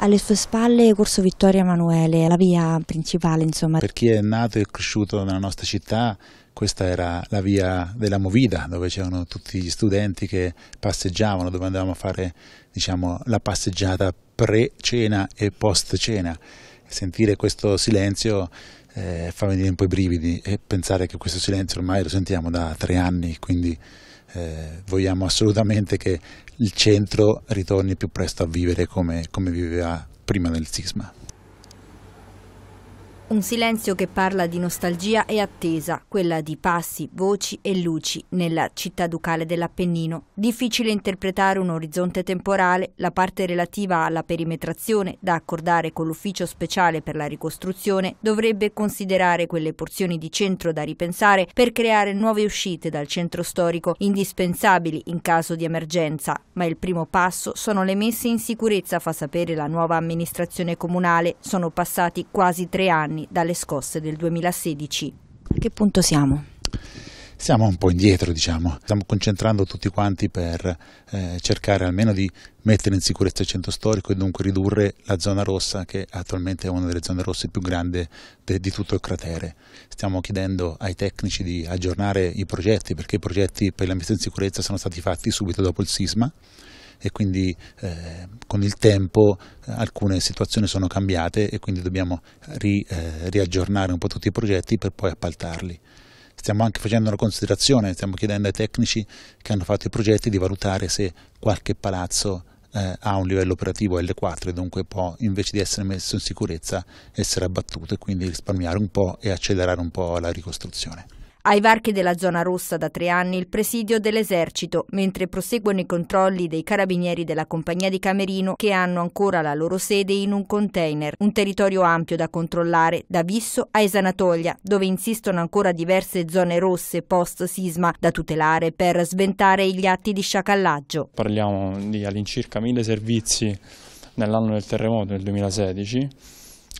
Alle sue spalle Corso Vittorio Emanuele, la via principale insomma. Per chi è nato e cresciuto nella nostra città questa era la via della Movida dove c'erano tutti gli studenti che passeggiavano, dove andavamo a fare diciamo, la passeggiata pre-cena e post-cena. Sentire questo silenzio eh, fa venire un po' i brividi e pensare che questo silenzio ormai lo sentiamo da tre anni, quindi eh, vogliamo assolutamente che il centro ritorni più presto a vivere come, come viveva prima del sisma. Un silenzio che parla di nostalgia e attesa, quella di passi, voci e luci nella città ducale dell'Appennino. Difficile interpretare un orizzonte temporale, la parte relativa alla perimetrazione da accordare con l'ufficio speciale per la ricostruzione dovrebbe considerare quelle porzioni di centro da ripensare per creare nuove uscite dal centro storico, indispensabili in caso di emergenza. Ma il primo passo sono le messe in sicurezza, fa sapere la nuova amministrazione comunale. Sono passati quasi tre anni anni dalle scosse del 2016. A che punto siamo? Siamo un po' indietro, diciamo. Stiamo concentrando tutti quanti per eh, cercare almeno di mettere in sicurezza il centro storico e dunque ridurre la zona rossa che attualmente è una delle zone rosse più grandi di tutto il cratere. Stiamo chiedendo ai tecnici di aggiornare i progetti perché i progetti per la messa in sicurezza sono stati fatti subito dopo il sisma e quindi eh, con il tempo eh, alcune situazioni sono cambiate e quindi dobbiamo ri, eh, riaggiornare un po' tutti i progetti per poi appaltarli. Stiamo anche facendo una considerazione, stiamo chiedendo ai tecnici che hanno fatto i progetti di valutare se qualche palazzo eh, ha un livello operativo L4 e dunque può invece di essere messo in sicurezza essere abbattuto e quindi risparmiare un po' e accelerare un po' la ricostruzione. Ai varchi della zona rossa da tre anni il presidio dell'esercito, mentre proseguono i controlli dei carabinieri della compagnia di Camerino che hanno ancora la loro sede in un container, un territorio ampio da controllare da Visso a Esanatoglia, dove insistono ancora diverse zone rosse post sisma da tutelare per sventare gli atti di sciacallaggio. Parliamo di all'incirca mille servizi nell'anno del terremoto nel 2016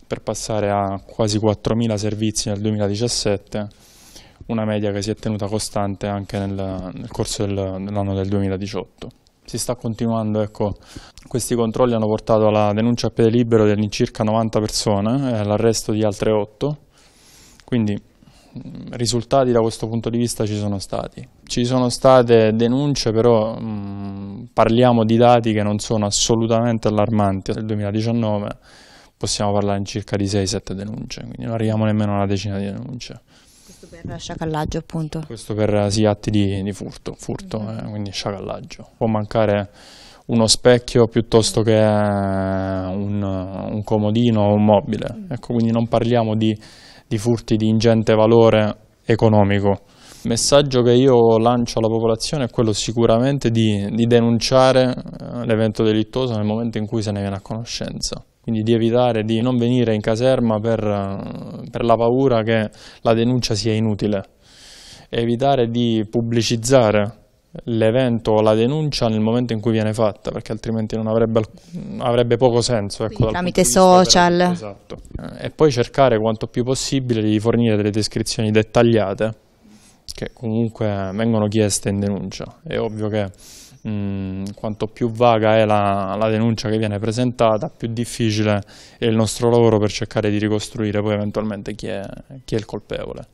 per passare a quasi 4.000 servizi nel 2017 una media che si è tenuta costante anche nel, nel corso del, dell'anno del 2018. Si sta continuando, ecco, questi controlli hanno portato alla denuncia a piede libero di all'incirca 90 persone e eh, all'arresto di altre 8, quindi mm, risultati da questo punto di vista ci sono stati. Ci sono state denunce, però mh, mm, parliamo di dati che non sono assolutamente allarmanti. Nel 2019 possiamo parlare in circa di 6-7 denunce, quindi non arriviamo nemmeno a una decina di denunce. Questo per sciacallaggio appunto? Questo per eh, sì, atti di, di furto, furto mm. eh, quindi sciacallaggio. Può mancare uno specchio piuttosto che eh, un, un comodino o un mobile. Mm. Ecco, quindi non parliamo di, di furti di ingente valore economico. Il messaggio che io lancio alla popolazione è quello sicuramente di, di denunciare eh, l'evento delittuoso nel momento in cui se ne viene a conoscenza quindi di evitare di non venire in caserma per, per la paura che la denuncia sia inutile, evitare di pubblicizzare l'evento o la denuncia nel momento in cui viene fatta, perché altrimenti non avrebbe, avrebbe poco senso. Ecco, tramite social. Però, esatto. Eh, e poi cercare quanto più possibile di fornire delle descrizioni dettagliate che comunque vengono chieste in denuncia. È ovvio che Mm, quanto più vaga è la, la, denuncia che viene presentata, più difficile è il nostro lavoro per cercare di ricostruire poi eventualmente chi è, chi è il colpevole.